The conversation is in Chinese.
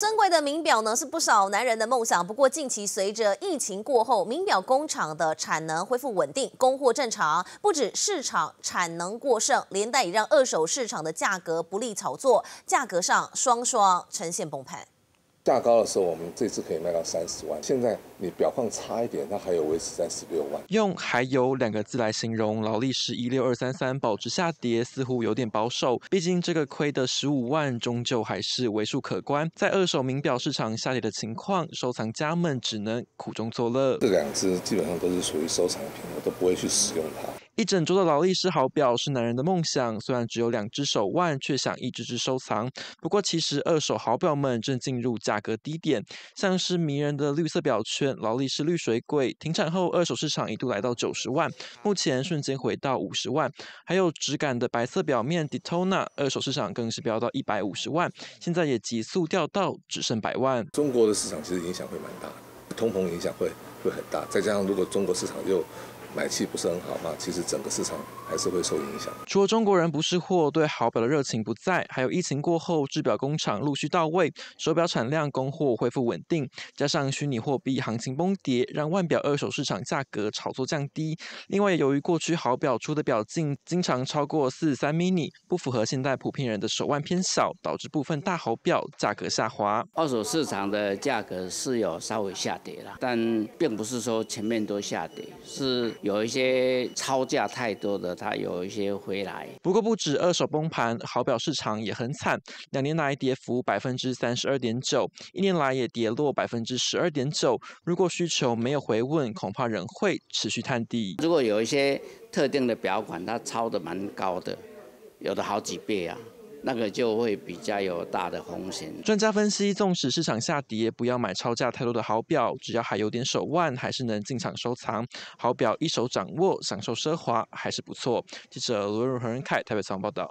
珍贵的名表呢，是不少男人的梦想。不过，近期随着疫情过后，名表工厂的产能恢复稳定，供货正常，不止市场产能过剩，连带也让二手市场的价格不利炒作，价格上双双呈现崩盘。价高的时候，我们这次可以卖到三十万。现在你表况差一点，它还有维持在十六万。用“还有”两个字来形容劳力士一六二三三保值下跌，似乎有点保守。毕竟这个亏的十五万，终究还是为数可观。在二手名表市场下跌的情况，收藏家们只能苦中作乐。这两只基本上都是属于收藏品，我都不会去使用它。一整桌的劳力士好表是男人的梦想，虽然只有两只手腕，却想一只只收藏。不过，其实二手好表们正进入价格低点。像是迷人的绿色表圈，劳力士绿水鬼停产后，二手市场一度来到九十万，目前瞬间回到五十万。还有质感的白色表面，Dittona 二手市场更是飙到一百五十万，现在也急速掉到只剩百万。中国的市场其实影响会蛮大，通膨影响会会很大，再加上如果中国市场又买气不是很好嘛，其实整个市场还是会受影响。除了中国人不识货，对豪表的热情不在，还有疫情过后制表工厂陆续到位，手表产量供货恢复稳定，加上虚拟货币行情崩跌，让腕表二手市场价格炒作降低。另外，由于过去豪表出的表径经常超过四十三 n i 不符合现代普遍人的手腕偏小，导致部分大豪表价格下滑。二手市场的价格是有稍微下跌了，但并不是说前面都下跌，是。有一些抄价太多的，它有一些回来。不过不止二手崩盘，好表市场也很惨。两年来跌幅百分之三十二点九，一年来也跌落百分之十二点九。如果需求没有回稳，恐怕仍会持续探底。如果有一些特定的表款，它抄的蛮高的，有的好几倍啊。那个就会比较有大的风险。专家分析，纵使市场下跌，不要买超价太多的好表，只要还有点手腕，还是能进场收藏。好表一手掌握，享受奢华，还是不错。记者罗润恒、凯，台北采访报道。